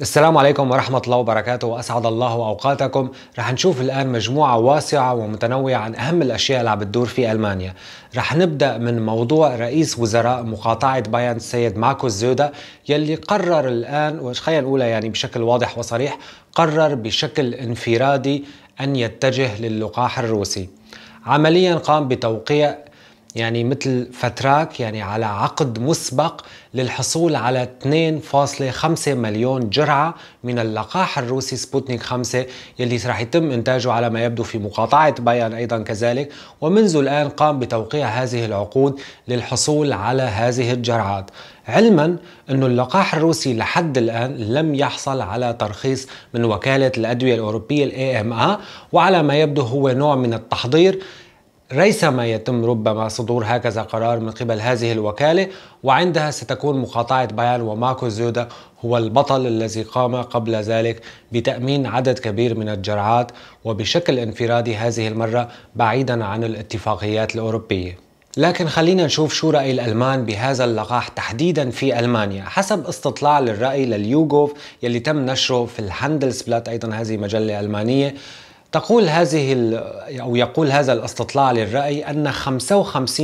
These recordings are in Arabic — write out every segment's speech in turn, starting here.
السلام عليكم ورحمة الله وبركاته وأسعد الله أوقاتكم رح نشوف الآن مجموعة واسعة ومتنوعة عن أهم الأشياء اللي عم بتدور في ألمانيا رح نبدأ من موضوع رئيس وزراء مقاطعة بايرن السيد ماكو زودا يلي قرر الآن وخلينا نقولها يعني بشكل واضح وصريح قرر بشكل انفرادي أن يتجه للقاح الروسي عمليا قام بتوقيع يعني مثل فتراك يعني على عقد مسبق للحصول على 2.5 مليون جرعة من اللقاح الروسي سبوتنيك 5 يلي سرح يتم إنتاجه على ما يبدو في مقاطعة بايان أيضا كذلك ومنذ الآن قام بتوقيع هذه العقود للحصول على هذه الجرعات علما أن اللقاح الروسي لحد الآن لم يحصل على ترخيص من وكالة الأدوية الأوروبية الأي ام وعلى ما يبدو هو نوع من التحضير ريثما يتم ربما صدور هكذا قرار من قبل هذه الوكالة وعندها ستكون مقاطعة بيان وماكو زودا هو البطل الذي قام قبل ذلك بتأمين عدد كبير من الجرعات وبشكل انفرادي هذه المرة بعيدا عن الاتفاقيات الأوروبية لكن خلينا نشوف شو رأي الألمان بهذا اللقاح تحديدا في ألمانيا حسب استطلاع للرأي لليوغوف يلي تم نشره في الهندلسبلات أيضا هذه مجلة ألمانية تقول هذه أو يقول هذا الاستطلاع للرأي أن 55%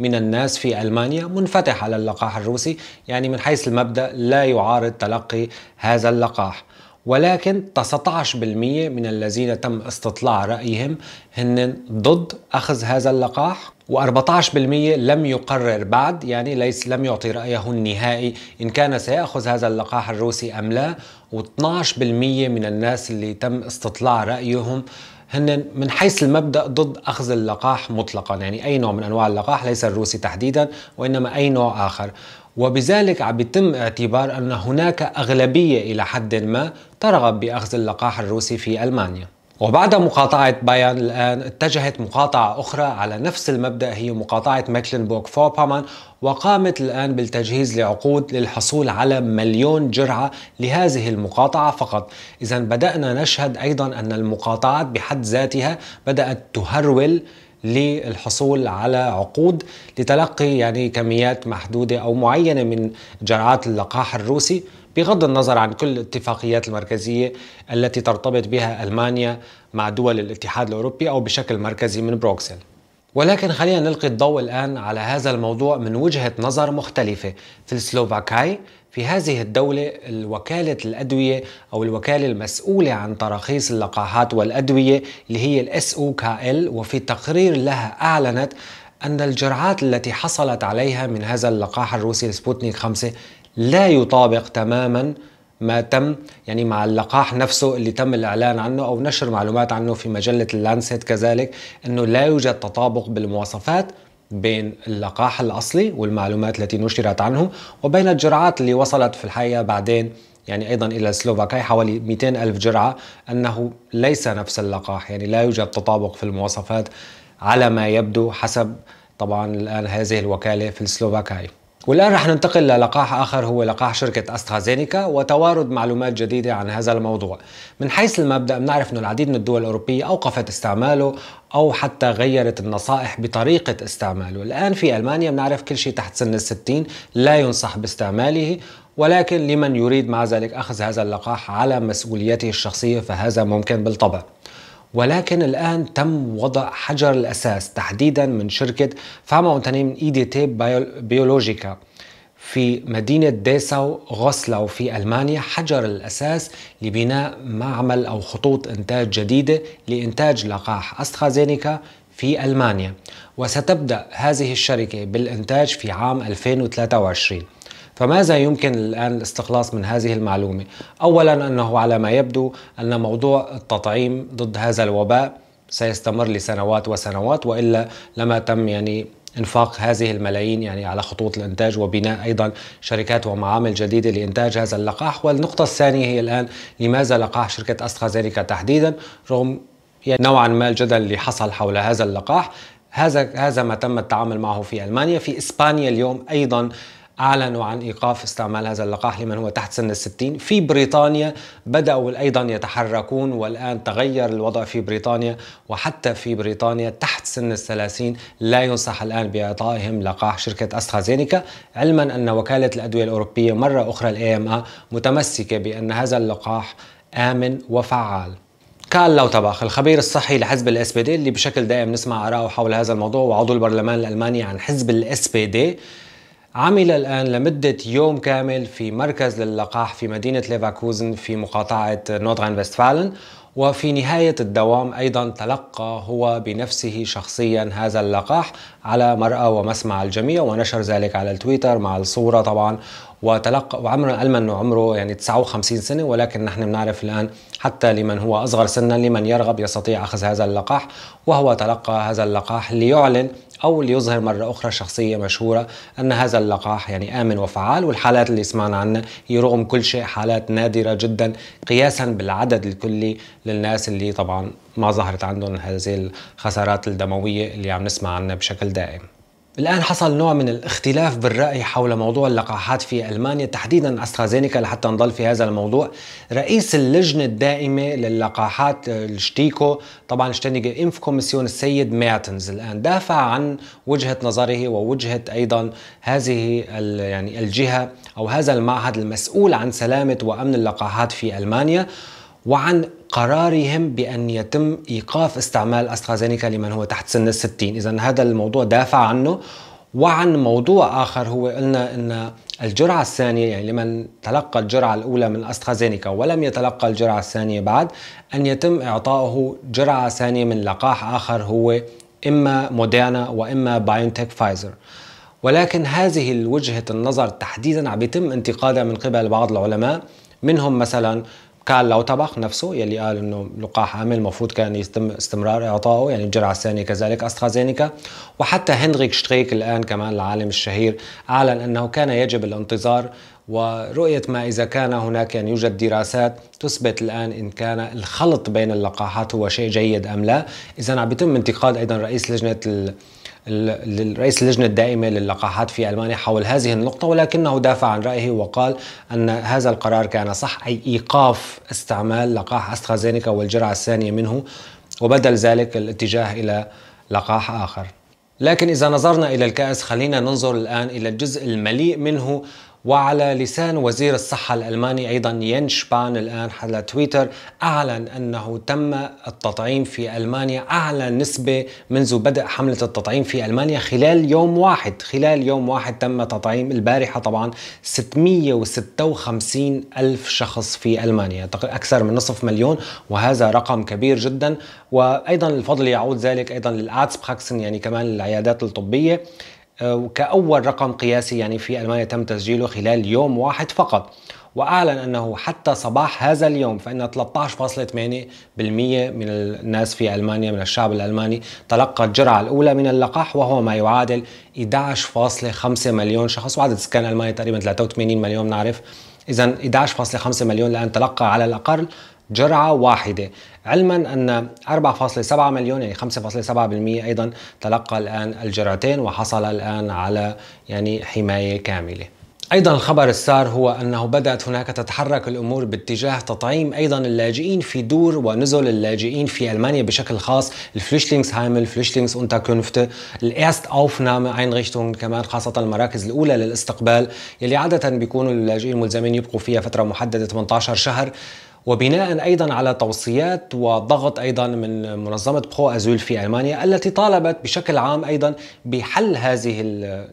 من الناس في ألمانيا منفتح على اللقاح الروسي يعني من حيث المبدأ لا يعارض تلقي هذا اللقاح ولكن 19% من الذين تم استطلاع رأيهم هن ضد أخذ هذا اللقاح و14% لم يقرر بعد يعني ليس لم يعطي رأيه النهائي إن كان سيأخذ هذا اللقاح الروسي أم لا و12% من الناس اللي تم استطلاع رأيهم هن من حيث المبدا ضد اخذ اللقاح مطلقا يعني اي نوع من انواع اللقاح ليس الروسي تحديدا وانما اي نوع اخر وبذلك عم يتم اعتبار أن هناك أغلبية إلى حد ما ترغب بأخذ اللقاح الروسي في ألمانيا وبعد مقاطعة بايرن الآن اتجهت مقاطعة أخرى على نفس المبدأ هي مقاطعة ميكلنبورغ فوربامان وقامت الآن بالتجهيز لعقود للحصول على مليون جرعة لهذه المقاطعة فقط إذا بدأنا نشهد أيضا أن المقاطعات بحد ذاتها بدأت تهرول للحصول على عقود لتلقي يعني كميات محدودة أو معينة من جرعات اللقاح الروسي بغض النظر عن كل الاتفاقيات المركزية التي ترتبط بها ألمانيا مع دول الاتحاد الأوروبي أو بشكل مركزي من بروكسل ولكن خلينا نلقي الضوء الآن على هذا الموضوع من وجهة نظر مختلفة في السلوفاكاي في هذه الدولة وكالة الأدوية أو الوكالة المسؤولة عن تراخيص اللقاحات والأدوية اللي هي ال SOKL وفي تقرير لها أعلنت أن الجرعات التي حصلت عليها من هذا اللقاح الروسي سبوتنيك 5 لا يطابق تماما ما تم يعني مع اللقاح نفسه اللي تم الإعلان عنه أو نشر معلومات عنه في مجلة اللانسيت كذلك أنه لا يوجد تطابق بالمواصفات بين اللقاح الأصلي والمعلومات التي نشرت عنه وبين الجرعات اللي وصلت في الحقيقة بعدين يعني أيضا إلى سلوفاكيا حوالي 200 ألف جرعة أنه ليس نفس اللقاح يعني لا يوجد تطابق في المواصفات على ما يبدو حسب طبعا الآن هذه الوكالة في السلوفاكيا والآن رح ننتقل للقاح آخر هو لقاح شركة أسترازينيكا وتوارد معلومات جديدة عن هذا الموضوع من حيث المبدأ بنعرف أن العديد من الدول الأوروبية أوقفت استعماله أو حتى غيرت النصائح بطريقة استعماله الآن في ألمانيا بنعرف كل شيء تحت سن الستين لا ينصح باستعماله ولكن لمن يريد مع ذلك أخذ هذا اللقاح على مسؤوليته الشخصية فهذا ممكن بالطبع ولكن الآن تم وضع حجر الأساس تحديدا من شركة فاما أونتنيم إيدي تيب بيولوجيكا في مدينة ديساو غوسلاو في ألمانيا حجر الأساس لبناء معمل أو خطوط إنتاج جديدة لإنتاج لقاح أسترازينيكا في ألمانيا وستبدأ هذه الشركة بالإنتاج في عام 2023 فماذا يمكن الآن الاستخلاص من هذه المعلومة؟ أولا أنه على ما يبدو أن موضوع التطعيم ضد هذا الوباء سيستمر لسنوات وسنوات وإلا لما تم يعني انفاق هذه الملايين يعني على خطوط الانتاج وبناء ايضا شركات ومعامل جديده لانتاج هذا اللقاح والنقطه الثانيه هي الان لماذا لقاح شركه استرازينيكا تحديدا رغم يعني نوعا ما الجدل اللي حصل حول هذا اللقاح هذا هذا ما تم التعامل معه في المانيا في اسبانيا اليوم ايضا آه أعلنوا عن إيقاف استعمال هذا اللقاح لمن هو تحت سن الستين في بريطانيا بدأوا أيضا يتحركون والآن تغير الوضع في بريطانيا وحتى في بريطانيا تحت سن الثلاثين لا ينصح الآن بإعطائهم لقاح شركة أسترازينيكا علما أن وكالة الأدوية الأوروبية مرة أخرى الاي ام متمسكة بأن هذا اللقاح آمن وفعال كارل لوتباخ الخبير الصحي لحزب الاس بي دي اللي بشكل دائم نسمع آراءه حول هذا الموضوع وعضو البرلمان الألماني عن حزب الاس بي دي عمل الآن لمدة يوم كامل في مركز للقاح في مدينة ليفاكوزن في مقاطعة نوتران فيستفالن وفي نهاية الدوام أيضا تلقى هو بنفسه شخصيا هذا اللقاح على مرأى ومسمع الجميع ونشر ذلك على التويتر مع الصورة طبعا وتلقى وعمر انه عمره يعني 59 سنة ولكن نحن بنعرف الآن حتى لمن هو أصغر سنا لمن يرغب يستطيع أخذ هذا اللقاح وهو تلقى هذا اللقاح ليعلن أو ليظهر مرة أخرى شخصية مشهورة أن هذا اللقاح يعني آمن وفعال والحالات اللي سمعنا عنها هي رغم كل شيء حالات نادرة جدا قياسا بالعدد الكلي للناس اللي طبعا ما ظهرت عندهم هذه الخسارات الدموية اللي عم نسمع عنها بشكل دائم الآن حصل نوع من الاختلاف بالرأي حول موضوع اللقاحات في ألمانيا تحديدا أسترازينيكا لحتى نضل في هذا الموضوع رئيس اللجنة الدائمة للقاحات آه، الشتيكو طبعا شتينيجي إنف كوميسيون السيد ميرتنز الآن دافع عن وجهة نظره ووجهة أيضا هذه يعني الجهة أو هذا المعهد المسؤول عن سلامة وأمن اللقاحات في ألمانيا وعن قرارهم بأن يتم إيقاف استعمال أسترازينيكا لمن هو تحت سن الستين إذا هذا الموضوع دافع عنه وعن موضوع آخر هو قلنا أن الجرعة الثانية يعني لمن تلقى الجرعة الأولى من أسترازينيكا ولم يتلقى الجرعة الثانية بعد أن يتم إعطائه جرعة ثانية من لقاح آخر هو إما موديرنا وإما بايونتك فايزر ولكن هذه الوجهة النظر تحديدا عم يتم انتقادها من قبل بعض العلماء منهم مثلا كان لو نفسه يلي قال انه لقاح عام المفروض كان يتم استمرار اعطائه يعني الجرعه الثانيه كذلك استرازينيكا وحتى هنريك شتريك الان كمان العالم الشهير اعلن انه كان يجب الانتظار ورؤية ما إذا كان هناك يعني يوجد دراسات تثبت الآن إن كان الخلط بين اللقاحات هو شيء جيد أم لا إذا عم يتم انتقاد أيضا رئيس لجنة للرئيس اللجنة الدائمة للقاحات في ألمانيا حول هذه النقطة ولكنه دافع عن رأيه وقال أن هذا القرار كان صح أي إيقاف استعمال لقاح أسترازينيكا والجرعة الثانية منه وبدل ذلك الاتجاه إلى لقاح آخر لكن إذا نظرنا إلى الكأس خلينا ننظر الآن إلى الجزء المليء منه وعلى لسان وزير الصحة الألماني أيضا ين شبان الآن على تويتر أعلن أنه تم التطعيم في ألمانيا أعلى نسبة منذ بدء حملة التطعيم في ألمانيا خلال يوم واحد خلال يوم واحد تم تطعيم البارحة طبعا 656 ألف شخص في ألمانيا أكثر من نصف مليون وهذا رقم كبير جدا وأيضا الفضل يعود ذلك أيضا للآتسبخاكسن يعني كمان العيادات الطبية آه، وكأول رقم قياسي يعني في ألمانيا تم تسجيله خلال يوم واحد فقط وأعلن أنه حتى صباح هذا اليوم فإن 13.8% من الناس في ألمانيا من الشعب الألماني تلقى الجرعة الأولى من اللقاح وهو ما يعادل 11.5 مليون شخص وعدد سكان ألمانيا تقريبا 83 مليون نعرف إذا 11.5 مليون الآن تلقى على الأقل جرعة واحدة علما أن 4.7 مليون يعني 5.7% أيضا تلقى الآن الجرعتين وحصل الآن على يعني حماية كاملة ايضا الخبر السار هو انه بدات هناك تتحرك الامور باتجاه تطعيم ايضا اللاجئين في دور ونزل اللاجئين في المانيا بشكل خاص الفليشليngsheime الفليشلingsunterkünfte الأست أوفنام einrichtungen كمان خاصه المراكز الاولى للاستقبال يلي عاده بيكونوا اللاجئين ملزمين يبقوا فيها فتره محدده 18 شهر وبناء ايضا على توصيات وضغط ايضا من منظمه برو ازول في المانيا التي طالبت بشكل عام ايضا بحل هذه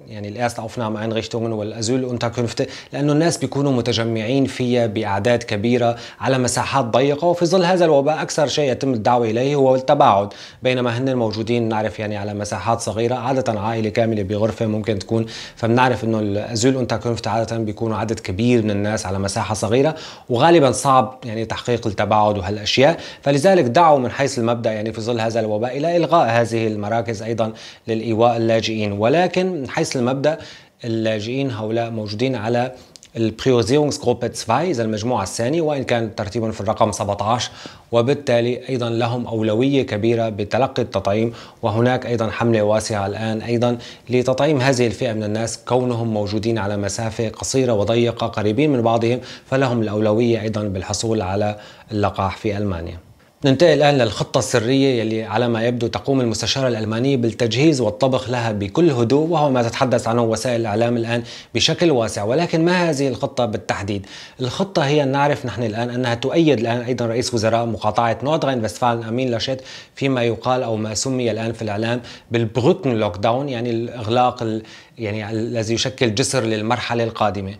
يعني الاست اوفنام اينريشتungen والازول انتركونفت لانه الناس بيكونوا متجمعين فيها باعداد كبيره على مساحات ضيقه وفي ظل هذا الوباء اكثر شيء يتم الدعوه اليه هو التباعد بينما هن الموجودين نعرف يعني على مساحات صغيره عاده عائله كامله بغرفه ممكن تكون فبنعرف انه الازول انتركونفت عاده بيكونوا عدد كبير من الناس على مساحه صغيره وغالبا صعب يعني تحقيق التباعد وهالاشياء فلذلك دعوا من حيث المبدا يعني في ظل هذا الوباء الى الغاء هذه المراكز ايضا للايواء اللاجئين ولكن من حيث المبدا اللاجئين هؤلاء موجودين على البريوزيونغس جروب 2 إذا المجموعة الثانية وإن كان ترتيبهم في الرقم 17 وبالتالي أيضا لهم أولوية كبيرة بتلقي التطعيم وهناك أيضا حملة واسعة الآن أيضا لتطعيم هذه الفئة من الناس كونهم موجودين على مسافة قصيرة وضيقة قريبين من بعضهم فلهم الأولوية أيضا بالحصول على اللقاح في ألمانيا ننتقل الآن للخطة السرية يلي على ما يبدو تقوم المستشارة الألمانية بالتجهيز والطبخ لها بكل هدوء وهو ما تتحدث عنه وسائل الإعلام الآن بشكل واسع ولكن ما هذه الخطة بالتحديد؟ الخطة هي أن نعرف نحن الآن أنها تؤيد الآن أيضا رئيس وزراء مقاطعة نوردغين وستفالن أمين لاشيت فيما يقال أو ما سمي الآن في الإعلام بالبروتن لوك داون يعني الإغلاق ال يعني الذي يشكل جسر للمرحلة القادمة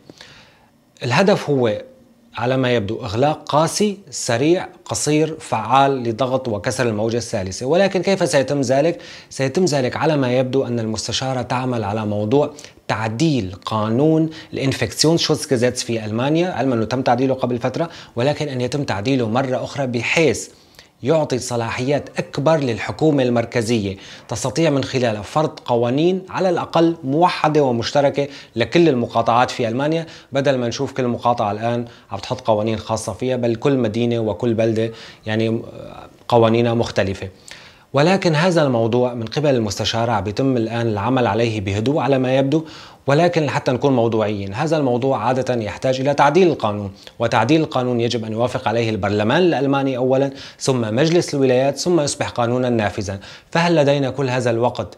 الهدف هو على ما يبدو إغلاق قاسي سريع قصير فعال لضغط وكسر الموجة الثالثة ولكن كيف سيتم ذلك؟ سيتم ذلك على ما يبدو أن المستشارة تعمل على موضوع تعديل قانون الانفكسيون شوتسكيزاتس في ألمانيا علما أنه تم تعديله قبل فترة ولكن أن يتم تعديله مرة أخرى بحيث يعطي صلاحيات أكبر للحكومة المركزية تستطيع من خلالها فرض قوانين على الأقل موحدة ومشتركة لكل المقاطعات في ألمانيا بدل ما نشوف كل مقاطعة الآن عم تحط قوانين خاصة فيها بل كل مدينة وكل بلدة يعني آه، قوانينها مختلفة ولكن هذا الموضوع من قبل المستشارة عم يتم الآن العمل عليه بهدوء على ما يبدو ولكن حتى نكون موضوعيين هذا الموضوع عادة يحتاج إلى تعديل القانون وتعديل القانون يجب أن يوافق عليه البرلمان الألماني أولا ثم مجلس الولايات ثم يصبح قانونا نافذا فهل لدينا كل هذا الوقت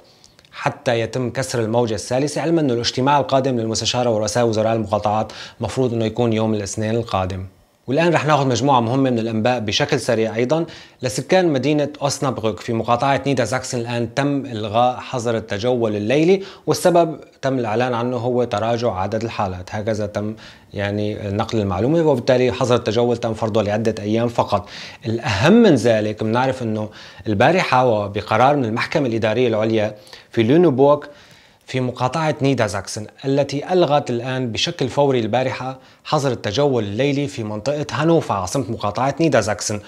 حتى يتم كسر الموجة الثالثة علما أن الاجتماع القادم للمستشارة ورؤساء وزراء المقاطعات مفروض أنه يكون يوم الاثنين القادم والآن رح ناخذ مجموعة مهمة من الأنباء بشكل سريع أيضا لسكان مدينة اوسنابروك في مقاطعة نيدا زاكسن الآن تم إلغاء حظر التجول الليلي والسبب تم الإعلان عنه هو تراجع عدد الحالات هكذا تم يعني نقل المعلومة وبالتالي حظر التجول تم فرضه لعدة أيام فقط الأهم من ذلك بنعرف أنه البارحة وبقرار من المحكمة الإدارية العليا في لونوبوك في مقاطعة زاكسن التي ألغت الآن بشكل فوري البارحة حظر التجول الليلي في منطقة هانوفا عاصمة مقاطعة زاكسن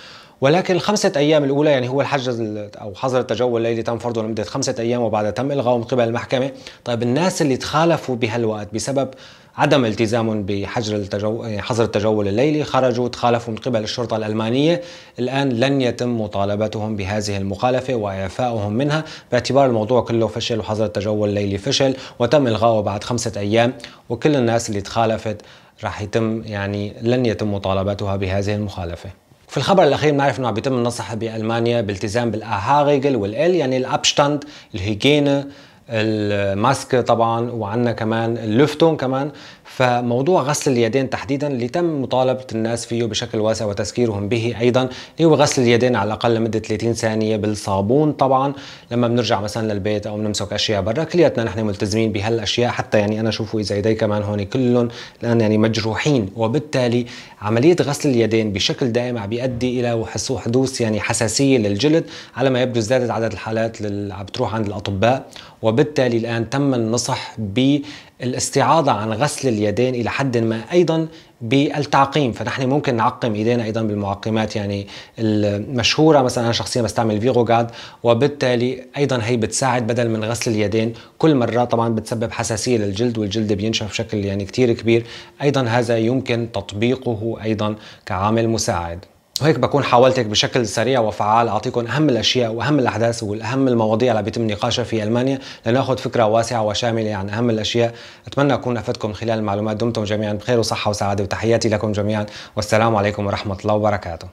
ولكن الخمسة أيام الأولى يعني هو الحجز أو حظر التجول الليلي تم فرضه لمدة خمسة أيام وبعدها تم إلغاءه من قبل المحكمة طيب الناس اللي تخالفوا بهالوقت بسبب عدم التزامهم بحجر التجول يعني حظر التجول الليلي خرجوا تخالفوا من قبل الشرطة الألمانية الآن لن يتم مطالبتهم بهذه المخالفة وإعفائهم منها باعتبار الموضوع كله فشل وحظر التجول الليلي فشل وتم إلغاءه بعد خمسة أيام وكل الناس اللي تخالفت راح يتم يعني لن يتم مطالبتها بهذه المخالفه في الخبر الاخير نعرف انه عم يتم النصح بالمانيا بالتزام بالاهاغيجل والال يعني الابشتاند الهيجينه الماسك طبعا وعندنا كمان اللفتون كمان فموضوع غسل اليدين تحديدا اللي تم مطالبة الناس فيه بشكل واسع وتذكيرهم به أيضا اللي هو غسل اليدين على الأقل لمده 30 ثانية بالصابون طبعا لما بنرجع مثلا للبيت أو بنمسك أشياء برا كلياتنا نحن ملتزمين بهالأشياء حتى يعني أنا شوفوا إذا إيدي كمان هون كلهم الآن يعني مجروحين وبالتالي عملية غسل اليدين بشكل دائم عم بيؤدي إلى حدوث يعني حساسية للجلد على ما يبدو ازدادت عدد الحالات اللي عم بتروح عند الأطباء وبالتالي الآن تم النصح ب الاستعاضة عن غسل اليدين إلى حد ما أيضا بالتعقيم فنحن ممكن نعقم ايدينا ايضا بالمعقمات يعني المشهوره مثلا انا شخصيا بستعمل فيغوغاد وبالتالي ايضا هي بتساعد بدل من غسل اليدين كل مره طبعا بتسبب حساسيه للجلد والجلد بينشف بشكل يعني كثير كبير ايضا هذا يمكن تطبيقه ايضا كعامل مساعد وهيك بكون حاولت بشكل سريع وفعال أعطيكم أهم الأشياء وأهم الأحداث والأهم المواضيع اللي بيتم نقاشها في ألمانيا لنأخذ فكرة واسعة وشاملة عن أهم الأشياء أتمنى أكون أفدتكم خلال المعلومات دمتم جميعا بخير وصحة وسعادة وتحياتي لكم جميعا والسلام عليكم ورحمة الله وبركاته